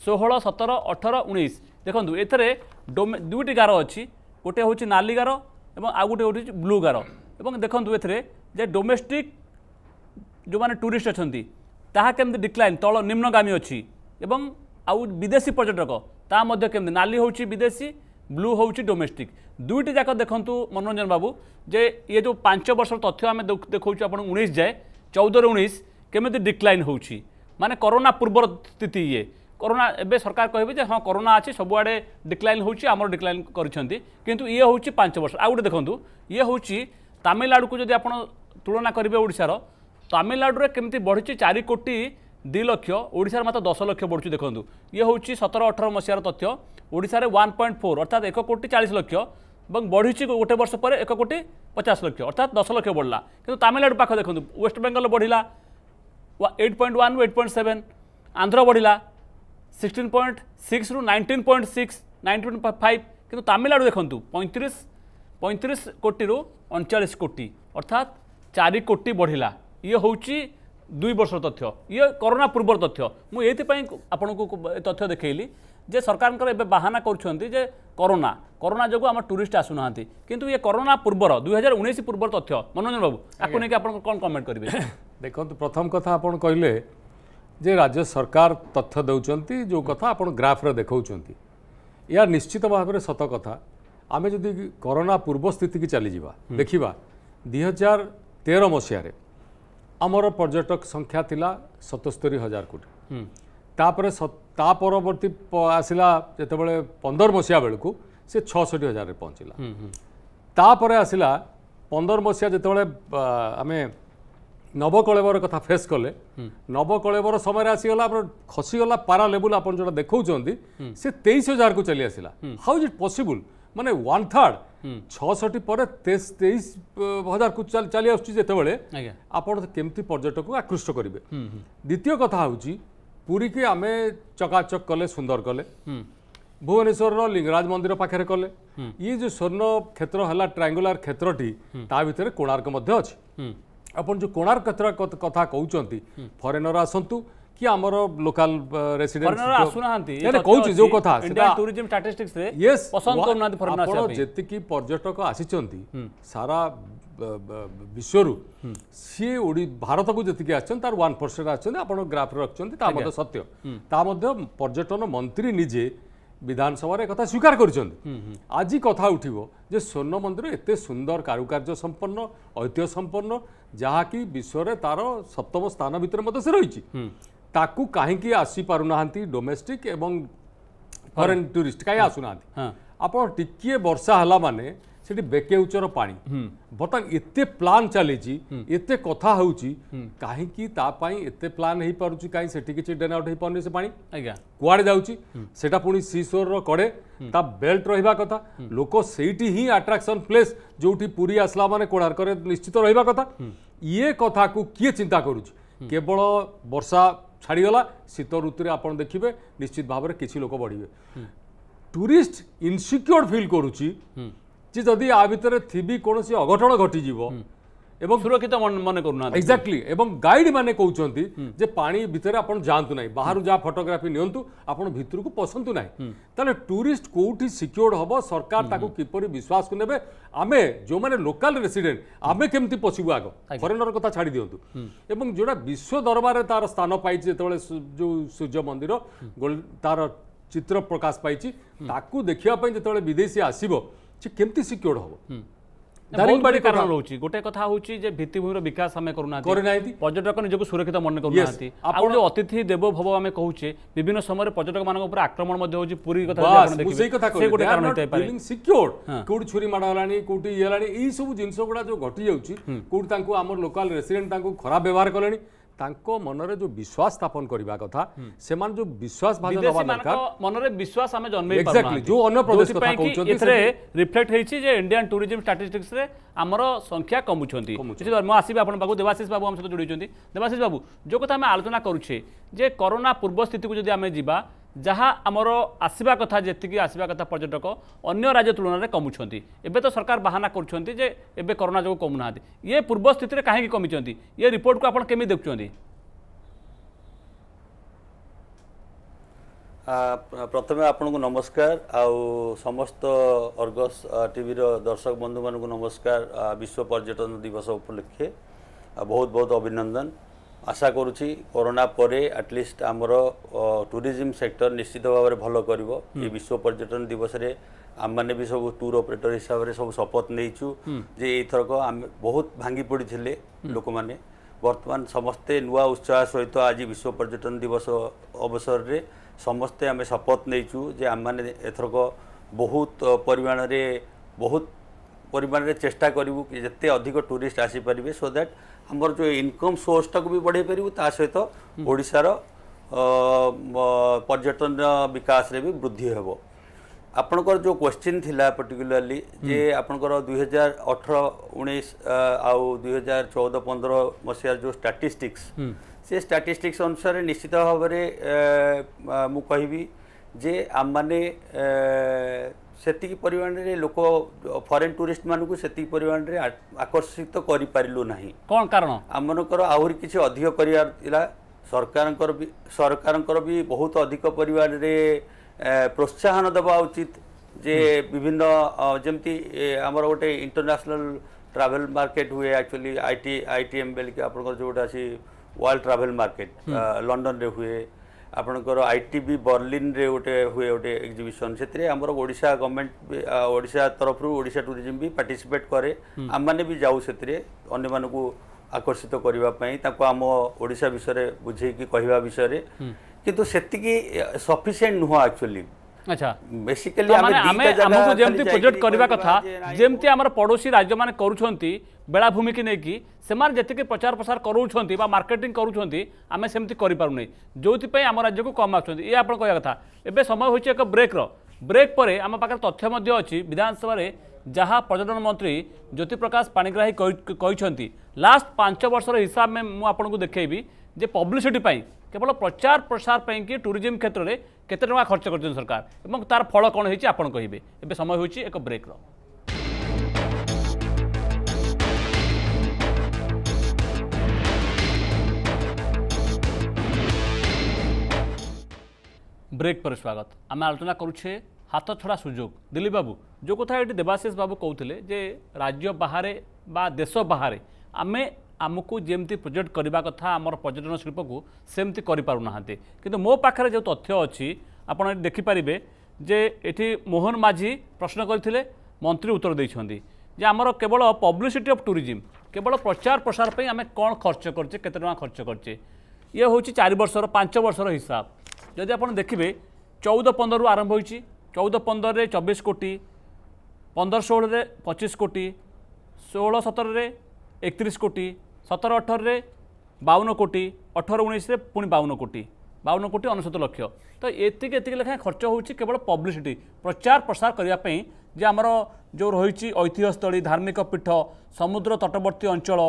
Speaker 3: ଷୋହଳ ସତର ଅଠର ଉଣେଇଶ ଦେଖନ୍ତୁ ଏଥିରେ ଡୋମେ ଦୁଇଟି ଗାର ଅଛି ଗୋଟିଏ ହେଉଛି ନାଲି ଗାର ଏବଂ ଆଉ ଗୋଟିଏ ହେଉଛି ବ୍ଲୁ ଗାର ଏବଂ ଦେଖନ୍ତୁ ଏଥିରେ ଯେ ଡୋମେଷ୍ଟିକ୍ ଯେଉଁମାନେ ଟୁରିଷ୍ଟ ଅଛନ୍ତି ତାହା କେମିତି ଡିକ୍ଲାଇନ୍ ତଳ ନିମ୍ନଗାମୀ ଅଛି ଏବଂ ଆଉ ବିଦେଶୀ ପର୍ଯ୍ୟଟକ ତାହା ମଧ୍ୟ କେମିତି ନାଲି ହେଉଛି ବିଦେଶୀ ব্লু হচ্ছে ডোমেস্টিক দুইটি যাক দেখুন মনোরঞ্জন বাবু যে ইয়ে যে পাঁচ বর্ষর তথ্য আমি দেখছু আপনার উনিশ যায় চৌদর উনিশ কেমিতি ডিক্লাইন হচ্ছে মানে করোনা পূর্বর স্থিতি ইয়ে করোনা এবে সরকার কহবে যে হ্যাঁ করোনা আছে সবুড়ে ডিক্লাইন হচ্ছে আমার ডিক্লাইন করছেন কিন্তু ইয়ে হচ্ছে পাঁচ বর্ষ আউ গোটে দেখুন ইয়ে হচ্ছে তামিলনাড়ু যদি আপনার তুলনা করবে ওড়শার তামিলনাড়ুরে কেমি বড়ছে চারি কোটি ଦୁଇ ଲକ୍ଷ ଓଡ଼ିଶାରେ ମାତ୍ର ଦଶ ଲକ୍ଷ ବଢ଼ୁଛି ଦେଖନ୍ତୁ ଇଏ ହେଉଛି ସତର ଅଠର ମସିହାର ତଥ୍ୟ ଓଡ଼ିଶାରେ ୱାନ୍ ପଏଣ୍ଟ ଫୋର୍ ଅର୍ଥାତ୍ ଏକ କୋଟି ଚାଳିଶ ଲକ୍ଷ ଏବଂ ବଢ଼ିଛି ଗୋଟେ ବର୍ଷ ପରେ ଏକ କୋଟି ପଚାଶ ଲକ୍ଷ ଅର୍ଥାତ୍ ଦଶ ଲକ୍ଷ ବଢ଼ିଲା କିନ୍ତୁ ତାମିଲନାଡ଼ୁ ପାଖ ଦେଖନ୍ତୁ ୱେଷ୍ଟବେଙ୍ଗଲ ବଢ଼ିଲା eight point one eight point seven Andhra ବଢ଼ିଲା ସିକ୍ସଟିନ୍ ପଏଣ୍ଟ ସିକ୍ସରୁ nineteen point six nineteen five କିନ୍ତୁ ତାମିଲନାଡ଼ୁ ଦେଖନ୍ତୁ ପଇଁତିରିଶ ପଇଁତିରିଶ କୋଟିରୁ ଅଣଚାଳିଶ କୋଟି ଅର୍ଥାତ୍ ଚାରି କୋଟି ବଢ଼ିଲା ଇଏ ହେଉଛି ଦୁଇ ବର୍ଷର ତଥ୍ୟ ଇଏ କରୋନା ପୂର୍ବର ତଥ୍ୟ ମୁଁ ଏଇଥିପାଇଁ ଆପଣଙ୍କୁ ତଥ୍ୟ ଦେଖେଇଲି ଯେ ସରକାରଙ୍କର ଏବେ ବାହାନା କରୁଛନ୍ତି ଯେ କରୋନା କରୋନା ଯୋଗୁଁ ଆମ ଟୁରିଷ୍ଟ ଆସୁନାହାନ୍ତି କିନ୍ତୁ ଇଏ କରୋନା ପୂର୍ବର ଦୁଇ ହଜାର ଉଣେଇଶ ପୂର୍ବର ତଥ୍ୟ ମନୋରଞ୍ଜନ ବାବୁ ଆକୁ ନେଇକି ଆପଣ କ'ଣ କମେଣ୍ଟ କରିବେ
Speaker 4: ଦେଖନ୍ତୁ ପ୍ରଥମ କଥା ଆପଣ କହିଲେ ଯେ ରାଜ୍ୟ ସରକାର ତଥ୍ୟ ଦେଉଛନ୍ତି ଯେଉଁ କଥା ଆପଣ ଗ୍ରାଫରେ ଦେଖାଉଛନ୍ତି ଏହା ନିଶ୍ଚିତ ଭାବରେ ସତ କଥା ଆମେ ଯଦି କରୋନା ପୂର୍ବ ସ୍ଥିତିକି ଚାଲିଯିବା ଦେଖିବା ଦୁଇ ହଜାର ତେର ମସିହାରେ ଆମର ପର୍ଯ୍ୟଟକ ସଂଖ୍ୟା ଥିଲା ସତସ୍ତରୀ ହଜାର କୋଟି ତାପରେ ତା ପରବର୍ତ୍ତୀ ଆସିଲା ଯେତେବେଳେ ପନ୍ଦର ମସିହା ବେଳକୁ ସେ ଛଅଷଠି ହଜାରରେ ପହଞ୍ଚିଲା ତାପରେ ଆସିଲା ପନ୍ଦର ମସିହା ଯେତେବେଳେ ଆମେ ନବକଳେବର କଥା ଫେସ୍ କଲେ ନବକଳେବର ସମୟରେ ଆସିଗଲା ଆମର ଖସିଗଲା ପାରା ଲେବୁଲ ଆପଣ ଯେଉଁଟା ଦେଖାଉଛନ୍ତି ସେ ତେଇଶ ହଜାରକୁ ଚାଲି ଆସିଲା ହାଉ ଇଜ୍ ଇଟ୍ ପସିବୁଲ୍ ମାନେ ୱାନ୍ ଥାର୍ଡ଼ ছশটি পরে তেইশ তেইশ হাজার কু চালি আসছি যেতবে আপনার কেমতি পর্যটক আকৃষ্ট করবে দ্বিতীয় কথা হচ্ছে পুরীকে আমি চকাচক কলে সুন্দর কলে ভুবনেশ্বর লিঙ্গরাজ মন্দির পাখে কলে ইয়ে যে স্বর্ণ ক্ষেত্র হল ট্রাঙ্গুলার ক্ষেত্রটি তা ভিতরে কোণার্ক মধ্যে অছি যে কোণার্ক কথা কৌঁচ ফরেনর আসন্তু କି ଆମର ଲୋକାଲ ରେସିଡେଣ୍ଟ ଆସୁନାହାନ୍ତି କହୁଛି ଯୋଉ କଥା
Speaker 3: ଟୁରିଜମ ଷ୍ଟାଟିଷ୍ଟିକ୍ସ ରେ ୟେସ୍ ପସନ୍ଦ କରୁନାହାନ୍ତି ଫରେନର ଆପଣ
Speaker 4: ଯେତିକି ପର୍ଯ୍ୟଟକ ଆସିଛନ୍ତି ସାରା ବିଶ୍ୱରୁ ସିଏ ଭାରତକୁ ଯେତିକି ଆସିଛନ୍ତି ତାର ୱାନ୍ ପରସେଣ୍ଟ ଆସିଛନ୍ତି ଆପଣ ଗ୍ରାଫରେ ରଖିଛନ୍ତି ତା ମଧ୍ୟ ସତ୍ୟ ତା ମଧ୍ୟ ପର୍ଯ୍ୟଟନ ମନ୍ତ୍ରୀ ନିଜେ ବିଧାନସଭାରେ କଥା ସ୍ୱୀକାର କରିଛନ୍ତି ଆଜି କଥା ଉଠିବ ଯେ ସ୍ୱର୍ଣ୍ଣ ମନ୍ଦିର ଏତେ ସୁନ୍ଦର କାରୁକାର୍ଯ୍ୟ ସମ୍ପନ୍ନ ଐତିହ୍ୟ ସମ୍ପନ୍ନ ଯାହାକି ବିଶ୍ୱରେ ତାର ସପ୍ତମ ସ୍ଥାନ ଭିତରେ ମଧ୍ୟ ସେ ରହିଛି ତାକୁ କାହିଁକି ଆସିପାରୁନାହାନ୍ତି ଡୋମେଷ୍ଟିକ୍ ଏବଂ ଫରେନ୍ ଟୁରିଷ୍ଟ କାହିଁ ଆସୁନାହାନ୍ତି ଆପଣ ଟିକିଏ ବର୍ଷା ହେଲା ମାନେ ସେଠି ବେକେଉଚର ପାଣି ବର୍ତ୍ତମାନ ଏତେ ପ୍ଲାନ୍ ଚାଲିଛି ଏତେ କଥା ହେଉଛି କାହିଁକି ତା ପାଇଁ ଏତେ ପ୍ଲାନ୍ ହେଇପାରୁଛି କାହିଁ ସେଠି କିଛି ଡେନ୍ ଆଉଟ୍ ହେଇପାରୁନି ସେ ପାଣି ଆଜ୍ଞା କୁଆଡ଼େ ଯାଉଛି ସେଟା ପୁଣି ସିସୋରର କଡ଼େ ତା ବେଲ୍ଟ ରହିବା କଥା ଲୋକ ସେଇଠି ହିଁ ଆଟ୍ରାକ୍ସନ୍ ପ୍ଲେସ୍ ଯେଉଁଠି ପୁରୀ ଆସିଲା ମାନେ କୋଣାର୍କରେ ନିଶ୍ଚିତ ରହିବା କଥା ଇଏ କଥାକୁ କିଏ ଚିନ୍ତା କରୁଛି କେବଳ ବର୍ଷା ଛାଡ଼ିଗଲା ଶୀତ ଋତୁରେ ଆପଣ ଦେଖିବେ ନିଶ୍ଚିତ ଭାବରେ କିଛି ଲୋକ ବଢ଼ିବେ ଟୁରିଷ୍ଟ ଇନସିକ୍ୟୋର୍ଡ଼ ଫିଲ୍ କରୁଛି ଯେ ଯଦି ଆ ଭିତରେ ଥିବି କୌଣସି ଅଘଟଣ ଘଟିଯିବ এবং সুরক্ষিত মনে করুন এক্সাক্টলি এবং গাইড মানে কৌঁচি যে পানি ভিতরে আপনার যাতে না বাহার যা ফটোগ্রাফি নিয়ন্তু আপনার ভিতরক পশন্তু না তাহলে টুরিস্ট কোটি সিকিওর্ড হব সরকার তাকে কিপর বিশ্বাস নেবে আমি যে লোকাল রেসিডেন্ট আমি কেমতি পশিবু আগ ফরেনর কথা ছাড়ি দিও এবং যেটা বিশ্ব দরবারে তার স্থান পাইছে যেতবে যে সূর্য মন্দির তার চিত্র প্রকাশ পাইছি তাকে দেখা যেত বিদেশী আসব সে কেমতি সিকিওর্ড হব
Speaker 3: ଦାରିଙ୍ଗବାଡି କାରଣ ରହୁଛି ଗୋଟେ କଥା ହଉଛି ଯେ ଭିତ୍ତିଭୂମିର ବିକାଶ ଆମେ କରୁନାହାନ୍ତି ପର୍ଯ୍ୟଟକ ନିଜକୁ ସୁରକ୍ଷିତ ମନେ କରୁନାହାନ୍ତି ଆପଣ ଯେଉଁ ଅତିଥି ଦେବ ଭବ ଆମେ କହୁଛେ ବିଭିନ୍ନ ସମୟରେ ପର୍ଯ୍ୟଟକ ମାନଙ୍କ ଉପରେ ଆକ୍ରମଣ ମଧ୍ୟ ହଉଛି ପୁରୀ କଥା ସେଇ କଥା ଗୋଟେ କାରଣ ସିକ୍ୟୋର୍ଡ
Speaker 4: କୋଉଠି ଛୁରୀ ମାଡ଼ ହେଲାଣି କୋଉଠି ଇଏ ହେଲାଣି ଏଇସବୁ ଜିନିଷ ଗୁଡା ଯୋଉ ଘଟି ଯାଉଛି କୋଉଠି ତାଙ୍କୁ ଆମର ଲୋକାଲ ରେସିଡେଣ୍ଟ ତାଙ୍କୁ ଖରାପ ବ୍ୟବହାର କଲେଣି ତାଙ୍କ ମନରେ ଯୋଉ ବିଶ୍ୱାସ ସ୍ଥାପନ କରିବା କଥା ସେମାନେ ଯୋଉ
Speaker 3: ବିଶ୍ୱାସ ଭାଗ ନେବା ଦରକାର ମନରେ ବିଶ୍ୱାସ ଆମେ ଜନ୍ମେଇ ଏକ୍ଜାକ୍ଟଲି ଯୋଉ ଅନ୍ୟ ପ୍ରଦେଶ କଥା କହୁଛନ୍ତି ଏଥିରେ ରିଫ୍ଲେକ୍ଟ ହେଇଛି ଯେ ଇଣ୍ଡିଆନ୍ ଟୁରିଜିମ୍ ଷ୍ଟାଟିଷ୍ଟିକ୍ସରେ ଆମର ସଂଖ୍ୟା କମୁଛନ୍ତି ମୁଁ ଆସିବି ଆପଣ ପାଖକୁ ଦେବାଶିଷ ବାବୁ ଆମ ସହିତ ଯୋଡ଼ିଛନ୍ତି ଦେବାଶିଷ ବାବୁ ଯୋଉ କଥା ଆମେ ଆଲୋଚନା କରୁଛେ ଯେ କରୋନା ପୂର୍ବ ସ୍ଥିତିକୁ ଯଦି ଆମେ ଯିବା ଯାହା ଆମର ଆସିବା କଥା ଯେତିକି ଆସିବା କଥା ପର୍ଯ୍ୟଟକ ଅନ୍ୟ ରାଜ୍ୟ ତୁଳନାରେ କମୁଛନ୍ତି ଏବେ ତ ସରକାର ବାହାନା କରୁଛନ୍ତି ଯେ ଏବେ କରୋନା ଯୋଗୁଁ କମୁନାହାନ୍ତି ଇଏ ପୂର୍ବ ସ୍ଥିତିରେ କାହିଁକି କମିଛନ୍ତି ଇଏ ରିପୋର୍ଟକୁ ଆପଣ କେମିତି ଦେଖୁଛନ୍ତି
Speaker 1: ପ୍ରଥମେ ଆପଣଙ୍କୁ ନମସ୍କାର ଆଉ ସମସ୍ତ ଅର୍ଗସ୍ ଟିଭିର ଦର୍ଶକ ବନ୍ଧୁମାନଙ୍କୁ ନମସ୍କାର ବିଶ୍ୱ ପର୍ଯ୍ୟଟନ ଦିବସ ଉପଲକ୍ଷେ ବହୁତ ବହୁତ ଅଭିନନ୍ଦନ ଆଶା କରୁଛି କରୋନା ପରେ ଆଟଲିଷ୍ଟ ଆମର ଟୁରିଜିମ୍ ସେକ୍ଟର ନିଶ୍ଚିତ ଭାବରେ ଭଲ କରିବ ଏ ବିଶ୍ୱ ପର୍ଯ୍ୟଟନ ଦିବସରେ ଆମମାନେ ବି ସବୁ ଟୁର୍ ଅପରେଟର ହିସାବରେ ସବୁ ଶପଥ ନେଇଛୁ ଯେ ଏଇଥରକ ଆମେ ବହୁତ ଭାଙ୍ଗି ପଡ଼ିଥିଲେ ଲୋକମାନେ ବର୍ତ୍ତମାନ ସମସ୍ତେ ନୂଆ ଉତ୍ସାହ ସହିତ ଆଜି ବିଶ୍ୱ ପର୍ଯ୍ୟଟନ ଦିବସ ଅବସରରେ ସମସ୍ତେ ଆମେ ଶପଥ ନେଇଛୁ ଯେ ଆମମାନେ ଏଥରକ ବହୁତ ପରିମାଣରେ ବହୁତ ପରିମାଣରେ ଚେଷ୍ଟା କରିବୁ କି ଯେତେ ଅଧିକ ଟୁରିଷ୍ଟ ଆସିପାରିବେ ସୋ ଦ୍ୟାଟ୍ ଆମର ଯେଉଁ ଇନକମ୍ ସୋର୍ସଟାକୁ ବି ବଢ଼େଇ ପାରିବୁ ତା ସହିତ ଓଡ଼ିଶାର ପର୍ଯ୍ୟଟନ ବିକାଶରେ ବି ବୃଦ୍ଧି ହେବ ଆପଣଙ୍କର ଯେଉଁ କ୍ୱେଶ୍ଚିନ୍ ଥିଲା ପର୍ଟିକୁଲାରଲି ଯେ ଆପଣଙ୍କର ଦୁଇହଜାର ଅଠର ଉଣେଇଶ ଆଉ ଦୁଇହଜାର ଚଉଦ ପନ୍ଦର ମସିହାର ଯେଉଁ ଷ୍ଟାଟିଷ୍ଟିକ୍ସ ସେ ଷ୍ଟାଟିଷ୍ଟିକ୍ସ ଅନୁସାରେ ନିଶ୍ଚିତ ଭାବରେ ମୁଁ କହିବି ଯେ ଆମମାନେ ସେତିକି ପରିମାଣରେ ଲୋକ ଫରେନ୍ ଟୁରିଷ୍ଟମାନଙ୍କୁ ସେତିକି ପରିମାଣରେ ଆକର୍ଷିତ କରିପାରିଲୁ ନାହିଁ କ'ଣ କାରଣ ଆମମାନଙ୍କର ଆହୁରି କିଛି ଅଧିକ କରିବାର ଥିଲା ସରକାରଙ୍କର ବି ସରକାରଙ୍କର ବି ବହୁତ ଅଧିକ ପରିମାଣରେ ପ୍ରୋତ୍ସାହନ ଦେବା ଉଚିତ ଯେ ବିଭିନ୍ନ ଯେମିତି ଆମର ଗୋଟେ ଇଣ୍ଟରନ୍ୟାସନାଲ୍ ଟ୍ରାଭେଲ୍ ମାର୍କେଟ୍ ହୁଏ actually I T I T M ବୋଲିକି ଆପଣଙ୍କର ଯେଉଁଟା ଅଛି ୱାର୍ଲଡ଼ ଟ୍ରାଭେଲ୍ ମାର୍କେଟ୍ ଲଣ୍ଡନରେ ହୁଏ ଆପଣଙ୍କର ଆଇ ଟି ବି ବର୍ଲିନ୍ରେ ଗୋଟେ ହୁଏ ଗୋଟେ ଏକ୍ଜିବିସନ୍ ସେଥିରେ ଆମର ଓଡ଼ିଶା ଗଭର୍ଣ୍ଣମେଣ୍ଟ ଓଡ଼ିଶା ତରଫରୁ ଓଡ଼ିଶା ଟୁରିଜିମ୍ ବି ପାର୍ଟିସିପେଟ୍ କରେ ଆମମାନେ ବି ଯାଉ ସେଥିରେ ଅନ୍ୟମାନଙ୍କୁ ଆକର୍ଷିତ କରିବା ପାଇଁ ତାଙ୍କୁ ଆମ ଓଡ଼ିଶା ବିଷୟରେ ବୁଝେଇକି କହିବା ବିଷୟରେ କିନ୍ତୁ ସେତିକି ସଫିସିଏଣ୍ଟ ନୁହଁ ଆକ୍ଚୁଆଲି अच्छा बेसिकली तो प्रोजेक्ट करबा कथा
Speaker 3: पड़ोसी राज्य मैंने करूछंती बेला भूमि के नेकी सेमार जति प्रचार प्रसार करूछंती बा मार्केटिंग करूछंती आमे सेमती करि पारु राज्य को कम आस कह आपन कहया कथा समय होछ एक ब्रेक पर आम पाखे तथ्य मध्य विधानसभा जहाँ पर्यटन मंत्री ज्योतिप्रकाश प्रकाश पाणिग्राही लास्ट पांच वर्ष हिसाब में मुझे देखेबी जे पब्लीसीटी কেবল প্রচার প্রসার পাইকি ট্যুরিজম ক্ষেত্রে কত টাকা খরচ করছেন সরকার এবং তার ফল কোণ হয়েছে আপনার কহবে এবার সময় হয়েছে এক ব্রেক র ব্রেক পরে স্বাগত আমি আলোচনা করুছে হাত ছড়া সুযোগ দিলীপ বাবু যে কথা এটি দেবাশিষ বাবু কৌলে যে রাজ্য বাহারে বা দেশ বাহারে আমি ଆମକୁ ଯେମିତି ପ୍ରୋଜେକ୍ଟ କରିବା କଥା ଆମର ପର୍ଯ୍ୟଟନ ଶିଳ୍ପକୁ ସେମିତି କରିପାରୁନାହାନ୍ତି କିନ୍ତୁ ମୋ ପାଖରେ ଯେଉଁ ତଥ୍ୟ ଅଛି ଆପଣ ଏଠି ଦେଖିପାରିବେ ଯେ ଏଠି ମୋହନ ମାଝୀ ପ୍ରଶ୍ନ କରିଥିଲେ ମନ୍ତ୍ରୀ ଉତ୍ତର ଦେଇଛନ୍ତି ଯେ ଆମର କେବଳ ପବ୍ଲିସିଟି ଅଫ୍ ଟୁରିଜିମ୍ କେବଳ ପ୍ରଚାର ପ୍ରସାର ପାଇଁ ଆମେ କ'ଣ ଖର୍ଚ୍ଚ କରୁଛେ କେତେ ଟଙ୍କା ଖର୍ଚ୍ଚ କରୁଛେ ଇଏ ହେଉଛି ଚାରି ବର୍ଷର ପାଞ୍ଚ ବର୍ଷର ହିସାବ ଯଦି ଆପଣ ଦେଖିବେ ଚଉଦ ପନ୍ଦରରୁ ଆରମ୍ଭ ହୋଇଛି ଚଉଦ ପନ୍ଦରରେ ଚବିଶ କୋଟି ପନ୍ଦର ଷୋହଳରେ ପଚିଶ କୋଟି ଷୋହଳ ସତରରେ একত্রিশ কোটি সতেরো অঠরের বাউন কোটি অঠর উনিশে পুঁ বাউন কোটি বাউন কোটি অনশত লক্ষ তো এতিকি এতিকি লেখায় খরচ হচ্ছে কেবল পব্লিসিটি প্রচার প্রসার করা যে আমার যে রয়েছে ঐতিহ্যস্থলী ধার্মিক পীঠ সমুদ্র তটবর্তী অঞ্চল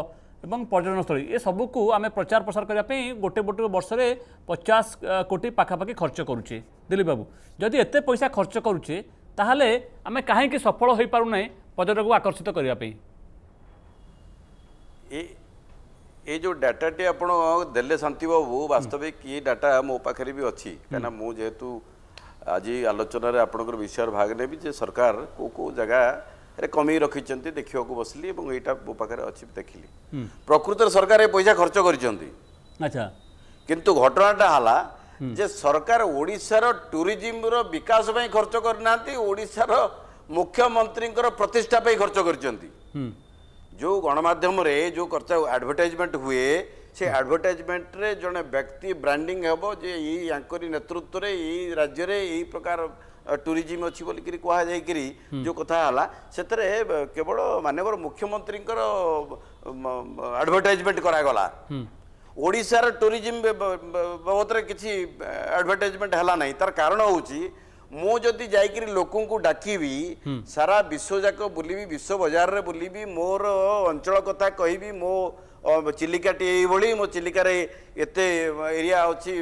Speaker 3: এবং পর্যটনস্থলী এসবুক আমি প্রচার প্রসার করা গোটে গোটে বর্ষে পচাশ কোটি পাখাপাখি খরচ করুছে দিলীপ বাবু যদি এত পয়সা খরচ করুছে তাহলে আমি কাহিকি সফল হয়ে পু না পর্যটককে আকর্ষিত করা
Speaker 2: ଏ ଯେଉଁ ଡାଟାଟି ଆପଣ ଦେଲେ ଶାନ୍ତି ବାବୁ ବାସ୍ତବିକ ଏ ଡାଟା ମୋ ପାଖରେ ବି ଅଛି କାହିଁକିନା ମୁଁ ଯେହେତୁ ଆଜି ଆଲୋଚନାରେ ଆପଣଙ୍କର ବିଷୟରେ ଭାଗ ନେବି ଯେ ସରକାର କେଉଁ କେଉଁ ଜାଗାରେ କମେଇ ରଖିଛନ୍ତି ଦେଖିବାକୁ ବସିଲି ଏବଂ ଏଇଟା ମୋ ପାଖରେ ଅଛି ଦେଖିଲି ପ୍ରକୃତରେ ସରକାର ଏ ପଇସା ଖର୍ଚ୍ଚ କରିଛନ୍ତି ଆଚ୍ଛା କିନ୍ତୁ ଘଟଣାଟା ହେଲା ଯେ ସରକାର ଓଡ଼ିଶାର ଟୁରିଜିମ୍ର ବିକାଶ ପାଇଁ ଖର୍ଚ୍ଚ କରିନାହାନ୍ତି ଓଡ଼ିଶାର ମୁଖ୍ୟମନ୍ତ୍ରୀଙ୍କର ପ୍ରତିଷ୍ଠା ପାଇଁ ଖର୍ଚ୍ଚ କରିଛନ୍ତି ଯେଉଁ ଗଣମାଧ୍ୟମରେ ଯେଉଁ ଖର୍ଚ୍ଚ ଆଡ଼ଭର୍ଟାଇଜମେଣ୍ଟ ହୁଏ ସେ ଆଡ଼ଭର୍ଟାଇଜମେଣ୍ଟରେ ଜଣେ ବ୍ୟକ୍ତି ବ୍ରାଣ୍ଡିଂ ହେବ ଯେ ଏଇ ୟାଙ୍କରି ନେତୃତ୍ୱରେ ଏଇ ରାଜ୍ୟରେ ଏଇ ପ୍ରକାର ଟୁରିଜିମ୍ ଅଛି ବୋଲିକିରି କୁହାଯାଇକିରି ଯେଉଁ କଥା ହେଲା ସେଥିରେ କେବଳ ମାନ୍ୟବର ମୁଖ୍ୟମନ୍ତ୍ରୀଙ୍କର ଆଡ଼ଭର୍ଟାଇଜମେଣ୍ଟ କରାଗଲା ଓଡ଼ିଶାର ଟୁରିଜିମ୍ ବାବଦରେ କିଛି ଆଡ଼ଭର୍ଟାଇଜମେଣ୍ଟ ହେଲା ନାହିଁ ତାର କାରଣ ହେଉଛି ମୁଁ ଯଦି ଯାଇକିରି ଲୋକଙ୍କୁ ଡାକିବି ସାରା ବିଶ୍ୱଯାକ ବୁଲିବି ବିଶ୍ୱ ବଜାରରେ ବୁଲିବି ମୋର ଅଞ୍ଚଳ କଥା କହିବି ମୋ ଚିଲିକାଟି ଏଇଭଳି ମୋ ଚିଲିକାରେ ଏତେ ଏରିଆ ଅଛି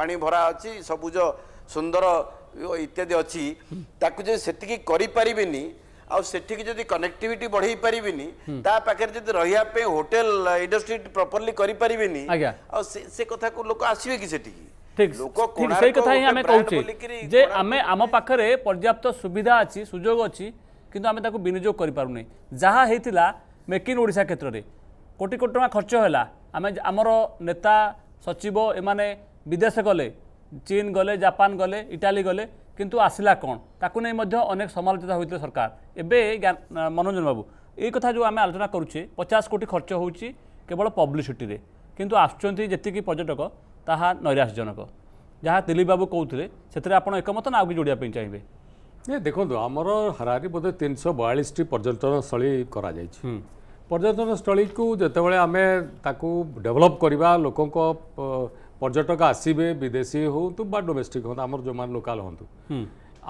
Speaker 2: ପାଣି ଭରା ଅଛି ସବୁଜ ସୁନ୍ଦର ଇତ୍ୟାଦି ଅଛି ତାକୁ ଯଦି ସେତିକି କରିପାରିବିନି ଆଉ ସେଠିକି ଯଦି କନେକ୍ଟିଭିଟି ବଢ଼େଇ ପାରିବିନି ତା ପାଖରେ ଯଦି ରହିବା ପାଇଁ ହୋଟେଲ ଇଣ୍ଡଷ୍ଟ୍ରି ପ୍ରପର୍ଲି କରିପାରିବିନି ଆଉ ସେ କଥାକୁ ଲୋକ ଆସିବେ କି ସେଠିକି ଠିକ୍ ଠିକ୍ ସେଇ କଥା ହିଁ ଆମେ କହୁଛେ
Speaker 3: ଯେ ଆମେ ଆମ ପାଖରେ ପର୍ଯ୍ୟାପ୍ତ ସୁବିଧା ଅଛି ସୁଯୋଗ ଅଛି କିନ୍ତୁ ଆମେ ତାକୁ ବିନିଯୋଗ କରିପାରୁନେ ଯାହା ହେଇଥିଲା ମେକ୍ ଇନ୍ ଓଡ଼ିଶା କ୍ଷେତ୍ରରେ କୋଟି କୋଟି ଟଙ୍କା ଖର୍ଚ୍ଚ ହେଲା ଆମେ ଆମର ନେତା ସଚିବ ଏମାନେ ବିଦେଶ ଗଲେ ଚୀନ ଗଲେ ଜାପାନ ଗଲେ ଇଟାଲୀ ଗଲେ କିନ୍ତୁ ଆସିଲା କ'ଣ ତାକୁ ନେଇ ମଧ୍ୟ ଅନେକ ସମାଲୋଚିତ ହୋଇଥିଲେ ସରକାର ଏବେ ମନୋରଞ୍ଜନ ବାବୁ ଏଇ କଥା ଯେଉଁ ଆମେ ଆଲୋଚନା କରୁଛେ ପଚାଶ କୋଟି ଖର୍ଚ୍ଚ ହେଉଛି କେବଳ ପବ୍ଲିସିଟିରେ କିନ୍ତୁ ଆସୁଛନ୍ତି ଯେତିକି ପର୍ଯ୍ୟଟକ ତାହା ନୈରାଶ୍ୟଜନକ ଯାହା ଦିଲ୍ଲୀପ ବାବୁ କହୁଥିଲେ ସେଥିରେ ଆପଣ ଏକମତ ନା ଆଉ କିଛି ଯୋଡ଼ିବା ପାଇଁ ଚାହିଁବେ ଏ ଦେଖନ୍ତୁ ଆମର ହାରାହାରି ବୋଧେ
Speaker 4: ତିନିଶହ ବୟାଳିଶଟି ପର୍ଯ୍ୟଟନସ୍ଥଳୀ କରାଯାଇଛି ପର୍ଯ୍ୟଟନସ୍ଥଳୀକୁ ଯେତେବେଳେ ଆମେ ତାକୁ ଡେଭଲପ୍ କରିବା ଲୋକଙ୍କ ପର୍ଯ୍ୟଟକ ଆସିବେ ବିଦେଶୀ ହୁଅନ୍ତୁ ବା ଡୋମେଷ୍ଟିକ୍ ହୁଅନ୍ତୁ ଆମର ଯେଉଁମାନେ ଲୋକାଲ୍ ହୁଅନ୍ତୁ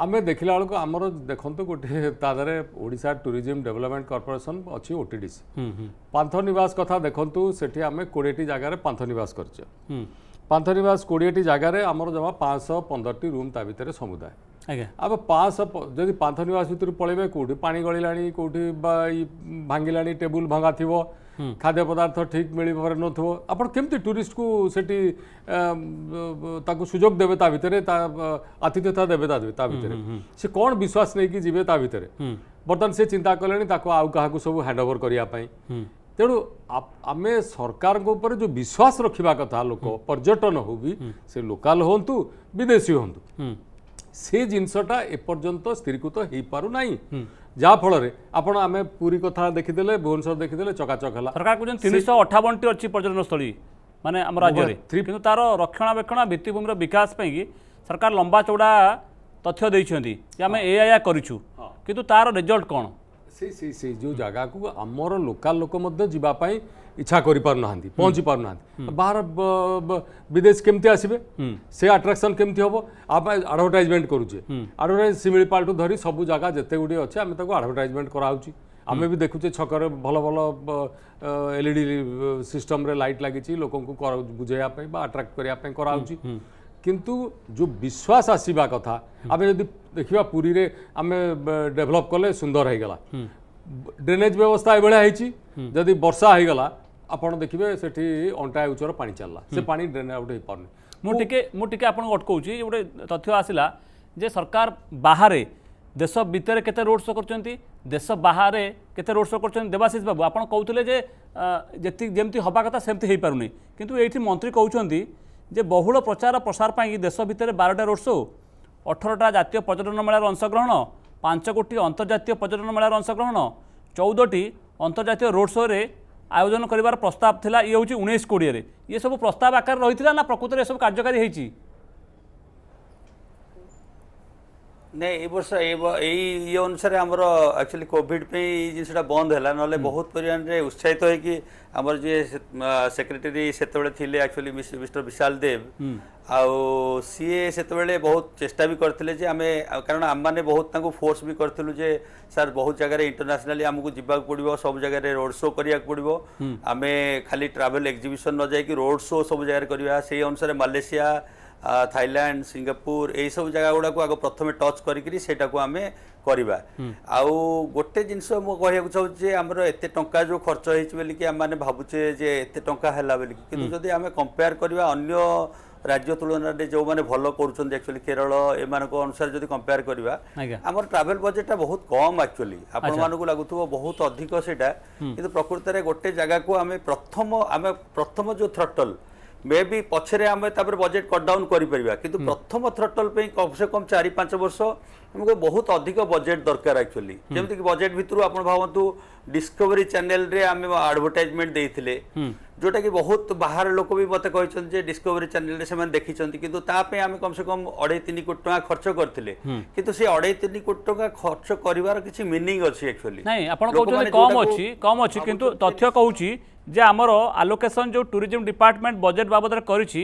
Speaker 4: ଆମେ ଦେଖିଲା ବେଳକୁ ଆମର ଦେଖନ୍ତୁ ଗୋଟେ ତା ଦେହରେ ଓଡ଼ିଶା ଟୁରିଜିମ୍ ଡେଭଲପମେଣ୍ଟ କର୍ପୋରେସନ୍ ଅଛି ଓ ଟି ଡି ସି ପାନ୍ଥ ନିବାସ କଥା ଦେଖନ୍ତୁ ସେଠି ଆମେ କୋଡ଼ିଏଟି ଜାଗାରେ ପାନ୍ଥ ନିବାସ କରିଛେ ପାନ୍ଥନିବାସ କୋଡ଼ିଏଟି ଜାଗାରେ ଆମର ଜମା ପାଞ୍ଚଶହ ପନ୍ଦରଟି ରୁମ୍ ତା ଭିତରେ ସମୁଦାୟ ଆଜ୍ଞା ଆମେ ପାଞ୍ଚଶହ ଯଦି ପାନ୍ଥନିବାସ ଭିତରୁ ପଳେଇବେ କେଉଁଠି ପାଣି ଗଳିଲାଣି କେଉଁଠି ବା ଭାଙ୍ଗିଲାଣି ଟେବୁଲ୍ ଭଙ୍ଗା ଥିବ ଖାଦ୍ୟ ପଦାର୍ଥ ଠିକ୍ ମିଳିପାରୁନଥିବ ଆପଣ କେମିତି ଟୁରିଷ୍ଟକୁ ସେଠି ତାକୁ ସୁଯୋଗ ଦେବେ ତା ଭିତରେ ତା ଆତିଥ୍ୟତା ଦେବେ ତା ତା ଭିତରେ ସେ କ'ଣ ବିଶ୍ୱାସ ନେଇକି ଯିବେ ତା ଭିତରେ ବର୍ତ୍ତମାନ ସେ ଚିନ୍ତା କଲେଣି ତାକୁ ଆଉ କାହାକୁ ସବୁ ହ୍ୟାଣ୍ଡଓଭର କରିବା ପାଇଁ ତେଣୁ ଆମେ ସରକାରଙ୍କ ଉପରେ ଯେଉଁ ବିଶ୍ୱାସ ରଖିବା କଥା ଲୋକ ପର୍ଯ୍ୟଟନ ହେଉ ବି ସେ ଲୋକାଲ ହୁଅନ୍ତୁ ବିଦେଶୀ ହୁଅନ୍ତୁ ସେ ଜିନିଷଟା ଏପର୍ଯ୍ୟନ୍ତ ସ୍ଥିରୀକୃତ ହେଇପାରୁନାହିଁ
Speaker 3: ଯାହାଫଳରେ ଆପଣ ଆମେ ପୁରୀ କଥା ଦେଖିଦେଲେ ଭୁବନେଶ୍ୱର ଦେଖିଦେଲେ ଚକାଚକ ହେଲା ସରକାର କହୁଛନ୍ତି ତିନିଶହ ଅଠାବନଟି ଅଛି ପର୍ଯ୍ୟଟନସ୍ଥଳୀ ମାନେ ଆମ ରାଜ୍ୟରେ କିନ୍ତୁ ତାର ରକ୍ଷଣାବେକ୍ଷଣ ଭିତ୍ତିଭୂମିର ବିକାଶ ପାଇଁକି ସରକାର ଲମ୍ବା ଚଉଡ଼ା ତଥ୍ୟ ଦେଇଛନ୍ତି ଯେ ଆମେ ଏଇଆ କରିଛୁ କିନ୍ତୁ ତାର ରେଜଲ୍ଟ କ'ଣ जो जगह को आमर लोकाल लोक जी इच्छा कर
Speaker 4: पार ना पहुँची पार ना हम्म। बाहर विदेश केमती आसवे हम्म। से आट्राक्शन केमती हम आप आडभटाइजमेंट करुचे आडभटाइज हम्म। शिमिलपाठू धरी सब जगह जिते गुड़े अच्छे आम आडभटाइजमेंट कराऊँ आम भी देखुचे छक भल भल एल इ सिटम लाइट लगी लोक बुझेपी आट्राक्ट करने कराऊँ କିନ୍ତୁ ଯେଉଁ ବିଶ୍ୱାସ ଆସିବା କଥା ଆମେ ଯଦି ଦେଖିବା ପୁରୀରେ ଆମେ ଡେଭଲପ୍ କଲେ ସୁନ୍ଦର ହେଇଗଲା ଡ୍ରେନେଜ୍ ବ୍ୟବସ୍ଥା ଏଭଳିଆ ହେଇଛି ଯଦି ବର୍ଷା ହେଇଗଲା ଆପଣ
Speaker 3: ଦେଖିବେ ସେଠି ଅଣ୍ଟା ଉଚ୍ଚର ପାଣି ଚାଲିଲା ସେ ପାଣି ଡ୍ରେନ୍ ଆଉଟ୍ ହେଇପାରୁନି ମୁଁ ଟିକେ ମୁଁ ଟିକେ ଆପଣଙ୍କୁ ଅଟକାଉଛି ଗୋଟେ ତଥ୍ୟ ଆସିଲା ଯେ ସରକାର ବାହାରେ ଦେଶ ଭିତରେ କେତେ ରୋଡ୍ ଶୋ କରୁଛନ୍ତି ଦେଶ ବାହାରେ କେତେ ରୋଡ୍ ଶୋ କରୁଛନ୍ତି ଦେବାଶିଷ ବାବୁ ଆପଣ କହୁଥିଲେ ଯେ ଯେତିକି ଯେମିତି ହେବା କଥା ସେମିତି ହେଇପାରୁନି କିନ୍ତୁ ଏଇଠି ମନ୍ତ୍ରୀ କହୁଛନ୍ତି ଯେ ବହୁଳ ପ୍ରଚାର ପ୍ରସାର ପାଇଁ ଦେଶ ଭିତରେ ବାରଟା ରୋଡ଼ ସୋ ଅଠରଟା ଜାତୀୟ ପର୍ଯ୍ୟଟନ ମେଳାର ଅଂଶଗ୍ରହଣ ପାଞ୍ଚ କୋଟି ଅନ୍ତର୍ଜାତୀୟ ପର୍ଯ୍ୟଟନ ମେଳାର ଅଂଶଗ୍ରହଣ ଚଉଦଟି ଅନ୍ତର୍ଜାତୀୟ ରୋଡ଼ ସୋରେ ଆୟୋଜନ କରିବାର ପ୍ରସ୍ତାବ ଥିଲା ଇଏ ହେଉଛି ଉଣେଇଶ କୋଡ଼ିଏରେ ଇଏ ସବୁ ପ୍ରସ୍ତାବ ଆକାରରେ ରହିଥିଲା ନା ପ୍ରକୃତରେ ଏସବୁ କାର୍ଯ୍ୟକାରୀ ହୋଇଛି
Speaker 1: ନାଇଁ ଏ ବର୍ଷ ଏଇ ଇଏ ଅନୁସାରେ ଆମର ଆକ୍ଚୁଆଲି କୋଭିଡ଼ ପାଇଁ ଏଇ ଜିନିଷଟା ବନ୍ଦ ହେଲା ନହେଲେ ବହୁତ ପରିମାଣରେ ଉତ୍ସାହିତ ହେଇକି ଆମର ଯିଏ ସେକ୍ରେଟେରୀ ସେତେବେଳେ ଥିଲେ ଆକ୍ଚୁଆଲି ମିଷ୍ଟର ବିଶାଲ ଦେବ ଆଉ ସିଏ ସେତେବେଳେ ବହୁତ ଚେଷ୍ଟା ବି କରିଥିଲେ ଯେ ଆମେ କାରଣ ଆମମାନେ ବହୁତ ତାଙ୍କୁ ଫୋର୍ସ ବି କରିଥିଲୁ ଯେ ସାର୍ ବହୁତ ଜାଗାରେ ଇଣ୍ଟରନ୍ୟାସନାଲି ଆମକୁ ଯିବାକୁ ପଡ଼ିବ ସବୁ ଜାଗାରେ ରୋଡ୍ ଶୋ କରିବାକୁ ପଡ଼ିବ ଆମେ ଖାଲି ଟ୍ରାଭେଲ ଏକ୍ଜିବିସନ୍ ନ ଯାଇକି ରୋଡ୍ ଶୋ ସବୁ ଜାଗାରେ କରିବା ସେଇ ଅନୁସାରେ ମାଲେସିଆ থাইল্যান্ড সিঙ্ଗାপুর এইসব জায়গা গুড়াক আগে প্রথমে টଚ୍ করি সেটাকে আমি করা আউ গোটে জিনিস মু কহিବାକୁ চাହୁଁଛି যে আমার এতে টঙ্কা যে খরচ হয়েছে বলি কি আমি ভাবুছে যে এতে টঙ্কা হেলা বলি কিন্তু যদি আমি কম্পেয়ার করা অন্য রাজ্য তুলনায় যে ভাল করছেন একচুয়ালি কেরল এমানক অনুসারে যদি কম্পেয়ার করা আমার ট্রাভেল বজেটটা বহুত কম একচুয়ালি আপনার লাগুব বহুত অধিক সেটা কিন্তু প্রকৃতরে গোটে জায়গাকে আমি প্রথম আমি প্রথম যে থ্রটল ମେ ବି ପଛରେ ଆମେ ତାପରେ ବଜେଟ୍ କଟ୍ ଡାଉନ୍ କରିପାରିବା କିନ୍ତୁ ପ୍ରଥମ ଥ୍ରଟଲ୍ ପାଇଁ କମ୍ସେ କମ୍ ଚାରି ପାଞ୍ଚ ବର୍ଷ ଆମକୁ ବହୁତ ଅଧିକ ବଜେଟ୍ ଦରକାର ଆକ୍ଚୁଆଲି ଯେମିତିକି ବଜେଟ୍ ଭିତରୁ ଆପଣ ଭାବନ୍ତୁ ଡିସ୍କଭରି ଚ୍ୟାନେଲ୍ରେ ଆମେ ଆଡ଼ଭର୍ଟାଇଜମେଣ୍ଟ ଦେଇଥିଲେ ଯେଉଁଟାକି ବହୁତ ବାହାର ଲୋକ ବି ମୋତେ କହିଛନ୍ତି ଯେ ଡିସ୍କଭରି ଚ୍ୟାନେଲ୍ରେ ସେମାନେ ଦେଖିଛନ୍ତି କିନ୍ତୁ ତା ପାଇଁ ଆମେ କମ୍ସେ କମ୍ ଅଢ଼େଇ ତିନି କୋଟି ଟଙ୍କା ଖର୍ଚ୍ଚ କରିଥିଲେ କିନ୍ତୁ ସେ ଅଢ଼େଇ ତିନି କୋଟି ଟଙ୍କା ଖର୍ଚ୍ଚ କରିବାର କିଛି ମିନିଂ ଅଛି ଆକ୍ଚୁଆଲି ନାଇଁ ଆପଣ କହୁଛନ୍ତି କମ୍ ଅଛି
Speaker 3: କମ୍ ଅଛି କିନ୍ତୁ ତଥ୍ୟ କହୁଛି যে আমার আলোকেসন যে ট্যুরিজম ডিপার্টমেন্ট বজেট বাবদরে করেছি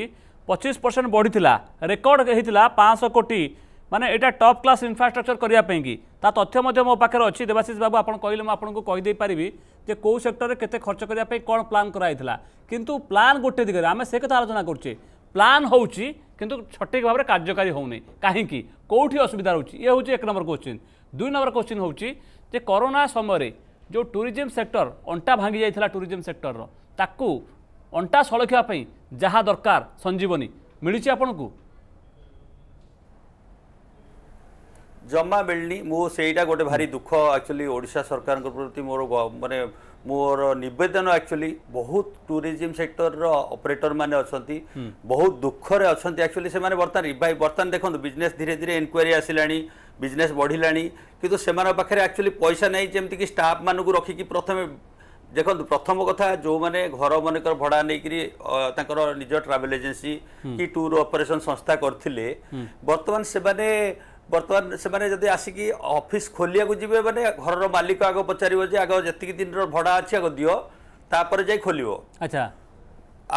Speaker 3: পঁচিশ পরসেন্ট বড়ি রেকর্ড হয়েছিল পাঁচশো কোটি মানে এটা টপ ক্লাস ইনফ্রাস্ট্রকচর করা কি তা তথ্য মো পাখে অছি দেবাশিষ বাবু আপনার কহিলেন মু আপনার কইদেইপারি যে কেউ সেক্টরে কেতে খরচ করা কোণ প্লান করা হয়েছিল কিন্তু প্লান গোটে দিগরে আমি সে কথা আলোচনা করছি প্লান হচ্ছে কিন্তু সঠিক ভাবে কার্যকারী হোনি কী কোটি অসুবিধা রয়েছে ইয়ে হচ্ছে এক নম্বর কোশ্চিন দুই নম্বর কোশ্চিন হচ্ছে যে করোনা সময় ଯେଉଁ ଟୁରିଜିମ୍ ସେକ୍ଟର ଅଣ୍ଟା ଭାଙ୍ଗି ଯାଇଥିଲା ଟୁରିଜିମ୍ ସେକ୍ଟରର ତାକୁ ଅଣ୍ଟା ସଳଖିବା ପାଇଁ ଯାହା ଦରକାର ସଞ୍ଜୀବନୀ ମିଳିଛି ଆପଣଙ୍କୁ
Speaker 1: ଜମା ମିଳିନି ମୁଁ ସେଇଟା ଗୋଟେ ଭାରି ଦୁଃଖ ଆକ୍ଚୁଆଲି ଓଡ଼ିଶା ସରକାରଙ୍କ ପ୍ରତି ମୋର ମାନେ ମୋର ନିବେଦନ ଆକ୍ଚୁଆଲି ବହୁତ ଟୁରିଜିମ୍ ସେକ୍ଟରର ଅପରେଟରମାନେ ଅଛନ୍ତି ବହୁତ ଦୁଃଖରେ ଅଛନ୍ତି ଆକ୍ଚୁଆଲି ସେମାନେ ବର୍ତ୍ତମାନ ବର୍ତ୍ତମାନ ଦେଖନ୍ତୁ ବିଜନେସ୍ ଧୀରେ ଧୀରେ ଏନକ୍ୱାରି ଆସିଲାଣି ବିଜନେସ୍ ବଢ଼ିଲାଣି କିନ୍ତୁ ସେମାନଙ୍କ ପାଖରେ ଆକ୍ଚୁଆଲି ପଇସା ନାହିଁ ଯେମିତିକି ଷ୍ଟାଫ୍ମାନଙ୍କୁ ରଖିକି ପ୍ରଥମେ ଦେଖନ୍ତୁ ପ୍ରଥମ କଥା ଯେଉଁମାନେ ଘର ମାନଙ୍କର ଭଡ଼ା ନେଇକରି ତାଙ୍କର ନିଜ ଟ୍ରାଭେଲ ଏଜେନ୍ସି କି ଟୁର୍ ଅପରେସନ୍ ସଂସ୍ଥା କରିଥିଲେ ବର୍ତ୍ତମାନ ସେମାନେ ବର୍ତ୍ତମାନ ସେମାନେ ଯଦି ଆସିକି ଅଫିସ୍ ଖୋଲିବାକୁ ଯିବେ ମାନେ ଘରର ମାଲିକ ଆଗ ପଚାରିବ ଯେ ଆଗ ଯେତିକି ଦିନର ଭଡ଼ା ଅଛି ଆଗ ଦିଅ ତାପରେ ଯାଇ ଖୋଲିବ ଆଚ୍ଛା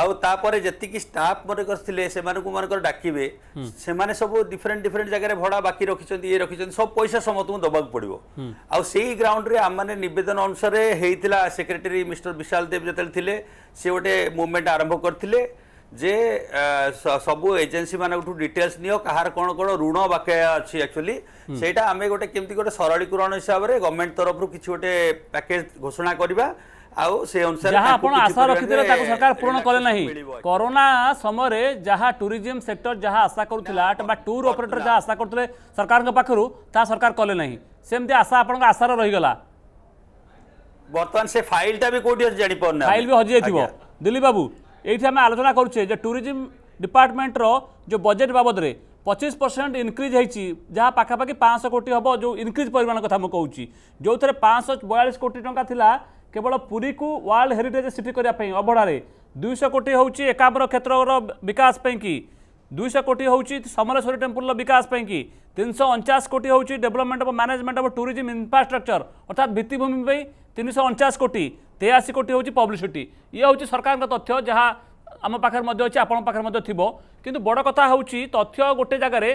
Speaker 1: ଆଉ ତାପରେ ଯେତିକି ଷ୍ଟାଫ୍ ମନେକର ଥିଲେ ସେମାନଙ୍କୁ ମନେକର ଡାକିବେ ସେମାନେ ସବୁ ଡିଫରେଣ୍ଟ ଡିଫରେଣ୍ଟ ଜାଗାରେ ଭଡ଼ା ବାକି ରଖିଛନ୍ତି ଇଏ ରଖିଛନ୍ତି ସବୁ ପଇସା ସମସ୍ତଙ୍କୁ ଦେବାକୁ ପଡ଼ିବ ଆଉ ସେଇ ଗ୍ରାଉଣ୍ଡରେ ଆମମାନେ ନିବେଦନ ଅନୁସାରେ ହେଇଥିଲା ସେକ୍ରେଟାରୀ ମିଷ୍ଟର ବିଶାଲ ଦେବ ଯେତେବେଳେ ଥିଲେ ସେ ଗୋଟେ ମୁଭମେଣ୍ଟ ଆରମ୍ଭ କରିଥିଲେ ଯେ ସବୁ ଏଜେନ୍ସିମାନଙ୍କଠୁ ଡିଟେଲ୍ସ ନିଅ କାହାର କ'ଣ କ'ଣ ଋଣ ବାକାୟା ଅଛି ଆକ୍ଚୁଆଲି ସେଇଟା ଆମେ ଗୋଟେ କେମିତି ଗୋଟେ ସରଳୀକରଣ ହିସାବରେ ଗଭର୍ଣ୍ଣମେଣ୍ଟ ତରଫରୁ କିଛି ଗୋଟେ ପ୍ୟାକେଜ୍ ଘୋଷଣା କରିବା ଆଉ ସେ ଅନୁସାରେ ଯାହା ଆପଣ ଆଶା ରଖିଥିଲେ ତାକୁ ସରକାର ପୂରଣ କଲେ ନାହିଁ
Speaker 3: କରୋନା ସମୟରେ ଯାହା ଟୁରିଜିମ୍ ସେକ୍ଟର ଯାହା ଆଶା କରୁଥିଲା ବା ଟୁର୍ ଅପରେଟର ଯାହା ଆଶା କରୁଥିଲେ ସରକାରଙ୍କ ପାଖରୁ ତାହା ସରକାର କଲେ ନାହିଁ ସେମିତି ଆଶା ଆପଣଙ୍କ ଆଶାର ରହିଗଲା ବର୍ତ୍ତମାନ ସେ ଫାଇଲଟା ବି କୋଉଠି ଅଛି ଜାଣିପାରୁନା ଫାଇଲ ବି ହଜିଯାଇଥିବ ଦିଲ୍ଲୀପ ବାବୁ ଏଇଠି ଆମେ ଆଲୋଚନା କରୁଛେ ଯେ ଟୁରିଜିମ୍ ଡିପାର୍ଟମେଣ୍ଟର ଯେଉଁ ବଜେଟ୍ ବାବଦରେ ପଚିଶ ପରସେଣ୍ଟ ଇନକ୍ରିଜ୍ ହେଇଛି ଯାହା ପାଖାପାଖି ପାଞ୍ଚଶହ କୋଟି ହେବ ଯେଉଁ ଇନକ୍ରିଜ୍ ପରିମାଣ କଥା ମୁଁ କହୁଛି ଯେଉଁଥିରେ ପାଞ୍ଚଶହ ବୟାଳିଶ କୋଟି ଟଙ୍କା ଥିଲା କେବଳ ପୁରୀକୁ ୱାର୍ଲଡ ହେରିଟେଜ୍ ସିଟି କରିବା ପାଇଁ ଅବଢ଼ାରେ ଦୁଇଶହ କୋଟି ହେଉଛି ଏକାମ୍ର କ୍ଷେତ୍ରର ବିକାଶ ପାଇଁକି ଦୁଇଶହ କୋଟି ହେଉଛି ସମଲେଶ୍ୱରୀ ଟେମ୍ପୁଲର ବିକାଶ ପାଇଁକି ତିନିଶହ ଅଣଚାଶ କୋଟି ହେଉଛି development of management of tourism infrastructure ଅର୍ଥାତ୍ ଭିତ୍ତିଭୂମି ପାଇଁ ତିନିଶହ ଅଣଚାଶ କୋଟି ତେୟାଅଶୀ କୋଟି ହେଉଛି ପବ୍ଲିସିଟି ଇଏ ହେଉଛି ସରକାରଙ୍କ ତଥ୍ୟ ଯାହା ଆମ ପାଖରେ ମଧ୍ୟ ଅଛି ଆପଣଙ୍କ ପାଖରେ ମଧ୍ୟ ଥିବ କିନ୍ତୁ ବଡ଼ କଥା ହେଉଛି ତଥ୍ୟ ଗୋଟେ ଜାଗାରେ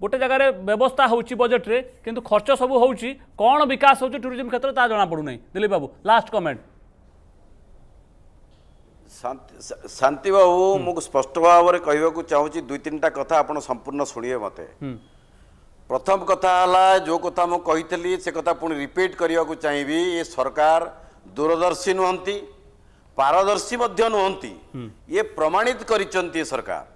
Speaker 3: ଗୋଟେ ଜାଗାରେ ବ୍ୟବସ୍ଥା ହେଉଛି ବଜେଟ୍ରେ କିନ୍ତୁ ଖର୍ଚ୍ଚ ସବୁ ହେଉଛି କ'ଣ ବିକାଶ ହେଉଛି ଟୁରିଜିମ୍ କ୍ଷେତ୍ରରେ ତାହା ଜଣାପଡ଼ୁନାହିଁ ଦିଲ୍ଲୀପ ବାବୁ ଲାଷ୍ଟ କମେଣ୍ଟ
Speaker 2: ଶାନ୍ତି ବାବୁ ମୁଁ ସ୍ପଷ୍ଟ ଭାବରେ କହିବାକୁ ଚାହୁଁଛି ଦୁଇ ତିନିଟା କଥା ଆପଣ ସମ୍ପୂର୍ଣ୍ଣ ଶୁଣିବେ ମୋତେ ପ୍ରଥମ କଥା ହେଲା ଯେଉଁ କଥା ମୁଁ କହିଥିଲି ସେ କଥା ପୁଣି ରିପିଟ୍ କରିବାକୁ ଚାହିଁବି ଏ ସରକାର ଦୂରଦର୍ଶୀ ନୁହନ୍ତି ପାରଦର୍ଶୀ ମଧ୍ୟ ନୁହନ୍ତି ଇଏ ପ୍ରମାଣିତ କରିଛନ୍ତି ଏ ସରକାର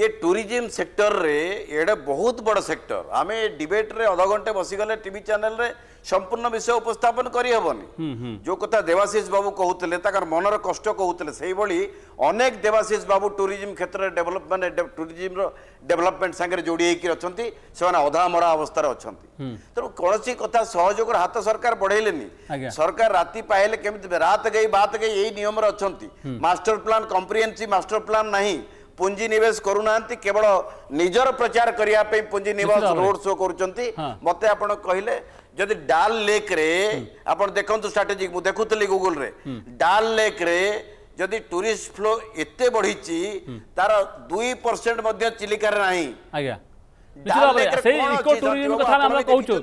Speaker 2: ये टूरीजम सेक्टर रे एडे बहुत बड़ सेक्टर आम डिबेट रे अध घंटे बसीगले टीवी चैनल रे संपूर्ण विषय उपस्थापन करहबनी जो कथा देवाशीष बाबू कहते तर मनर कष्ट कहते से अनेक देवाशीष बाबू टूरीजम क्षेत्र में डेभलप मैंने टूरीजम डेभलपमेंट सागर जोड़ी अच्छा से अधा मरा अवस्था अच्छा तेणु कौन कथा सहयोग हाथ सरकार बढ़े सरकार राति पाइले केमी रात गई बात गई यही नियम अच्छा master plan comprehensive master plan नहीं पूंजी निवेश करूनांती केवल निजर प्रचार करिया पे पूंजी निवेश रोड शो करचंती मते आपण कहिले जदि डाल लेक रे आपण देखंतु स्ट्रेटजी मु देखुतली गूगल रे डाल लेक रे जदि टूरिस्ट फ्लो एते बढीची तार 2% मध्ये चिलिकार नाही आज्ञा নিশ্চিত ভাবে সেই ইকো ট্যুরিজম কথা আমরা
Speaker 3: কৌছু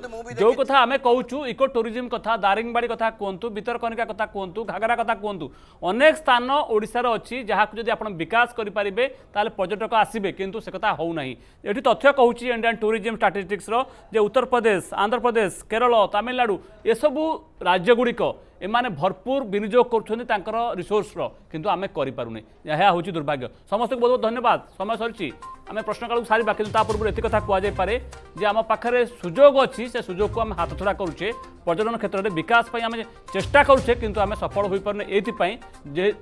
Speaker 3: যে কথা আমি কৌছু ইকো ট্যুরিজম কথা দারিংবাড়ি কথা কুহতু বিতরকনিকা কথা কুহতু ঘাগরা কথা কুহতু অনেক স্থান ওড়শার অছি যাহাকু যদি আপনার বিকাশ করে পারিবে তাহলে পর্যটক আসবে কিন্তু সে কথা হও না এটি তথ্য কৌছি ইন্ডিয়ান ট্যুরিজম স্টাটিস্টিক্সর যে উত্তরপ্রদেশ আন্ধ্রপ্রদেশ কেরল তামিলনাড়ু এসবু রাজ্যগুড়িক এমানে ভরপুর বিনিযোগ করছেন তাঁর রিসোর্সর কিন্তু আমি করে পুনে এহা হচ্ছে দুর্ভাগ্য সমস্ত বহু বহু ধন্যবাদ সময় সরিছি আমি প্রশ্নকাল সারা কিন্তু তা পূর্ব এত কথা কুয়া যাইপরে যে আমার পাখে সুযোগ অনেক সে সুযোগকে আমি ছড়া করছে পর্যটন ক্ষেত্রে বিকাশ পাই আমি চেষ্টা করছে কিন্তু আমি সফল হয়ে পারুনে এইপাই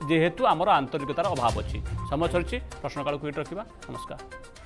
Speaker 3: যেহেতু আমার আন্তরিকতার অভাব অছি সময় সরিছি প্রশ্নকাল এটি রাখা নমস্কার